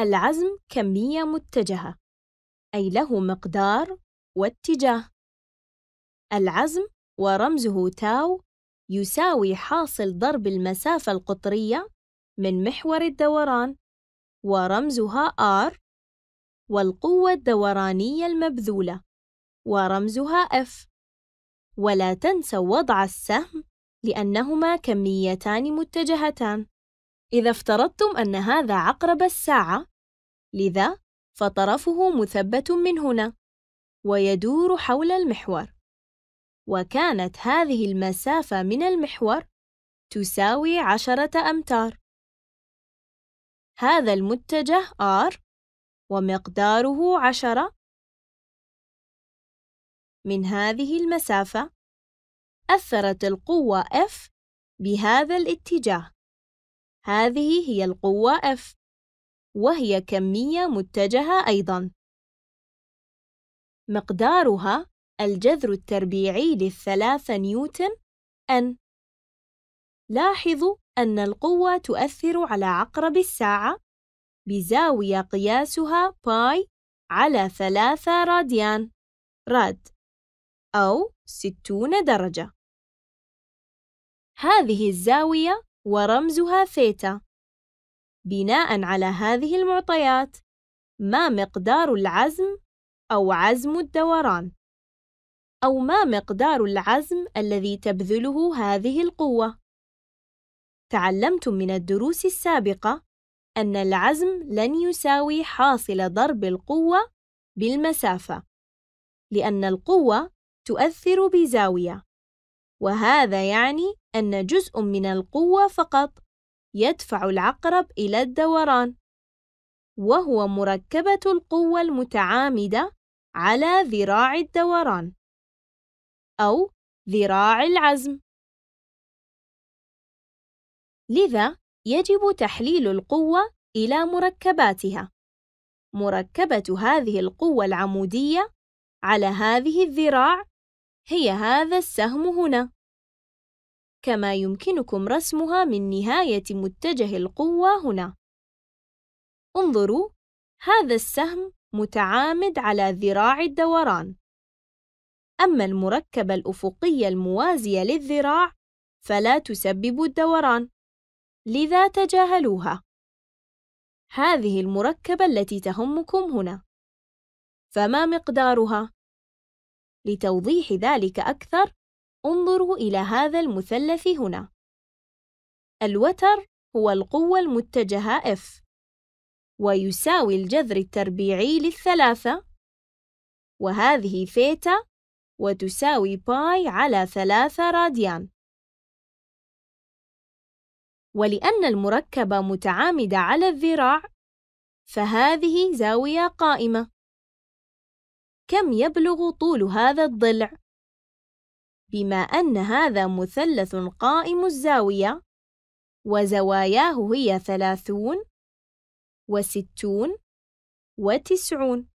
العزم كمية متجهة أي له مقدار واتجاه العزم ورمزه تاو يساوي حاصل ضرب المسافة القطرية من محور الدوران ورمزها R والقوة الدورانية المبذولة ورمزها F ولا تنسوا وضع السهم لأنهما كميتان متجهتان إذا افترضتم أن هذا عقرب الساعة، لذا فطرفه مثبت من هنا، ويدور حول المحور، وكانت هذه المسافة من المحور تساوي عشرة أمتار. هذا المتجه R ومقداره عشرة من هذه المسافة أثرت القوة F بهذا الاتجاه هذه هي القوة F وهي كمية متجهة أيضاً مقدارها الجذر التربيعي للثلاثة نيوتن N لاحظوا أن القوة تؤثر على عقرب الساعة بزاوية قياسها باي على ثلاثة راديان راد أو ستون درجة هذه الزاوية ورمزها ثيتا بناء على هذه المعطيات ما مقدار العزم أو عزم الدوران أو ما مقدار العزم الذي تبذله هذه القوة تعلمتم من الدروس السابقة أن العزم لن يساوي حاصل ضرب القوة بالمسافة لأن القوة تؤثر بزاوية وهذا يعني أن جزء من القوة فقط يدفع العقرب إلى الدوران، وهو مركبة القوة المتعامدة على ذراع الدوران أو ذراع العزم. لذا يجب تحليل القوة إلى مركباتها. مركبة هذه القوة العمودية على هذه الذراع هي هذا السهم هنا كما يمكنكم رسمها من نهاية متجه القوة هنا انظروا هذا السهم متعامد على ذراع الدوران أما المركبة الأفقية الموازية للذراع فلا تسبب الدوران لذا تجاهلوها هذه المركبة التي تهمكم هنا فما مقدارها؟ لتوضيح ذلك أكثر انظروا إلى هذا المثلث هنا الوتر هو القوة المتجهة F ويساوي الجذر التربيعي للثلاثة وهذه ثيتا وتساوي باي على ثلاثة راديان ولأن المركبة متعامدة على الذراع فهذه زاوية قائمة كم يبلغ طول هذا الضلع؟ بما أن هذا مثلث قائم الزاوية وزواياه هي ثلاثون وستون وتسعون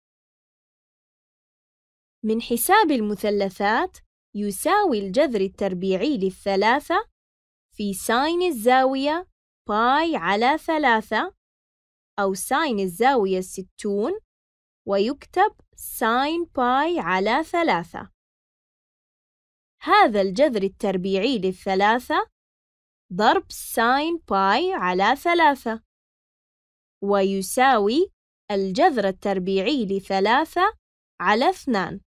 من حساب المثلثات يساوي الجذر التربيعي للثلاثة في ساين الزاوية باي على ثلاثة أو ساين الزاوية ستون ويكتب ساين باي على ثلاثة هذا الجذر التربيعي للثلاثة ضرب ساين باي على ثلاثة ويساوي الجذر التربيعي لثلاثة على اثنان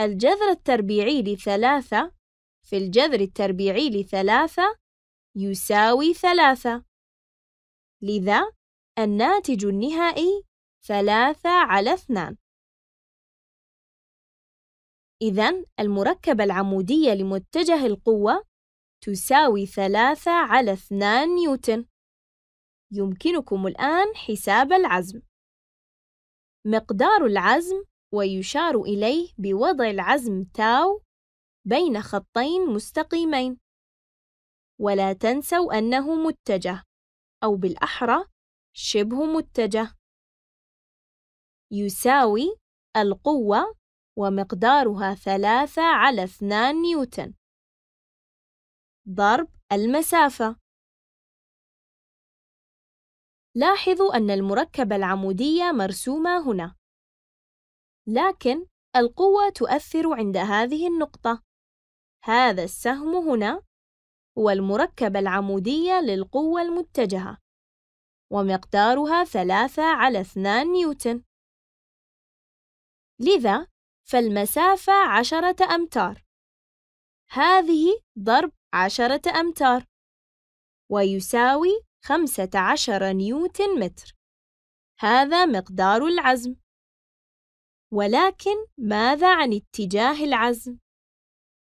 الجذر التربيعي لثلاثة في الجذر التربيعي لثلاثة يساوي ثلاثة لذا الناتج النهائي ثلاثة على اثنان إذا المركبة العمودية لمتجه القوة تساوي ثلاثة على اثنان نيوتن يمكنكم الآن حساب العزم مقدار العزم ويشار إليه بوضع العزم تاو بين خطين مستقيمين ولا تنسوا أنه متجه أو بالأحرى شبه متجه يساوي القوة ومقدارها ثلاثة على اثنان نيوتن ضرب المسافة لاحظوا أن المركبة العمودية مرسومة هنا لكن القوة تؤثر عند هذه النقطة هذا السهم هنا هو المركبة العمودية للقوة المتجهة ومقدارها ثلاثة على اثنان نيوتن لذا فالمسافة عشرة أمتار هذه ضرب عشرة أمتار ويساوي خمسة عشر نيوتن متر هذا مقدار العزم ولكن ماذا عن اتجاه العزم؟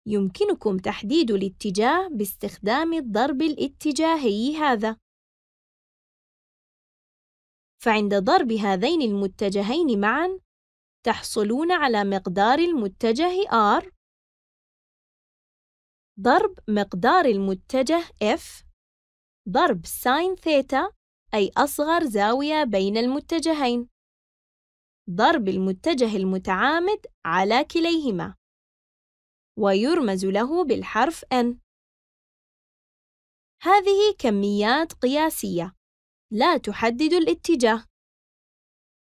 يمكنكم تحديد الاتجاه باستخدام الضرب الاتجاهي هذا فعند ضرب هذين المتجهين معاً تحصلون على مقدار المتجه R ضرب مقدار المتجه F ضرب ساين ثيتا أي أصغر زاوية بين المتجهين ضرب المتجه المتعامد على كليهما ويرمز له بالحرف N هذه كميات قياسية لا تحدد الاتجاه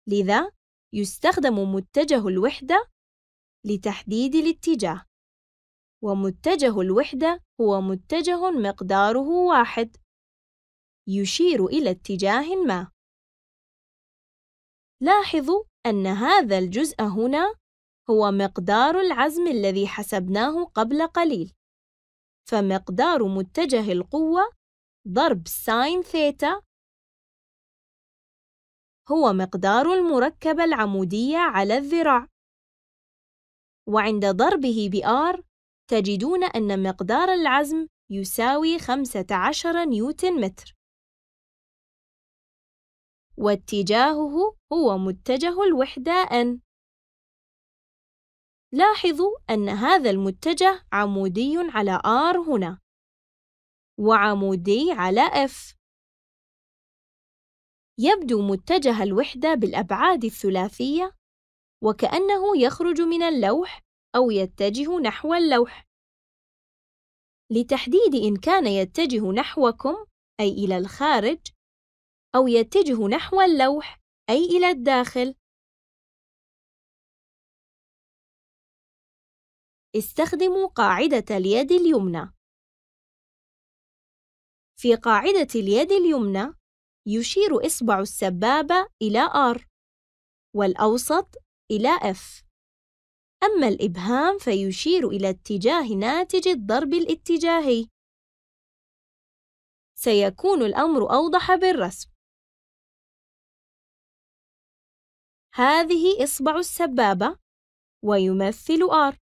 لذا يستخدم متجه الوحدة لتحديد الاتجاه ومتجه الوحدة هو متجه مقداره واحد يشير إلى اتجاه ما لاحظوا أن هذا الجزء هنا هو مقدار العزم الذي حسبناه قبل قليل فمقدار متجه القوة ضرب ساين ثيتا هو مقدار المركبة العمودية على الذراع وعند ضربه بآر تجدون أن مقدار العزم يساوي 15 نيوتن متر واتجاهه هو متجه الوحدة N لاحظوا أن هذا المتجه عمودي على R هنا وعمودي على F يبدو متجه الوحدة بالأبعاد الثلاثية وكأنه يخرج من اللوح أو يتجه نحو اللوح. لتحديد إن كان يتجه نحوكم أي إلى الخارج أو يتجه نحو اللوح أي إلى الداخل. استخدموا قاعدة اليد اليمنى. في قاعدة اليد اليمنى يشير إصبع السبابة إلى R والأوسط إلى F أما الإبهام فيشير إلى اتجاه ناتج الضرب الاتجاهي سيكون الأمر أوضح بالرسم هذه إصبع السبابة ويمثل R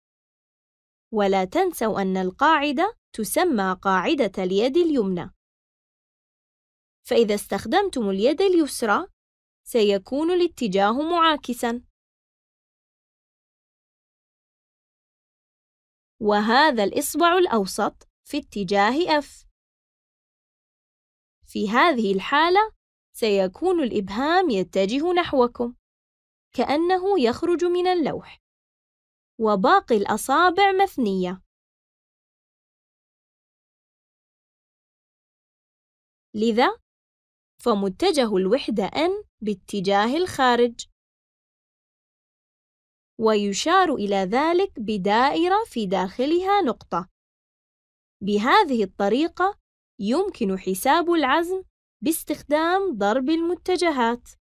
ولا تنسوا أن القاعدة تسمى قاعدة اليد اليمنى فإذا استخدمتم اليد اليسرى سيكون الاتجاه معاكسا وهذا الإصبع الأوسط في اتجاه F في هذه الحالة سيكون الإبهام يتجه نحوكم كأنه يخرج من اللوح وباقي الأصابع مثنية لذا فمتجه الوحدة N باتجاه الخارج ويشار إلى ذلك بدائرة في داخلها نقطة بهذه الطريقة يمكن حساب العزم باستخدام ضرب المتجهات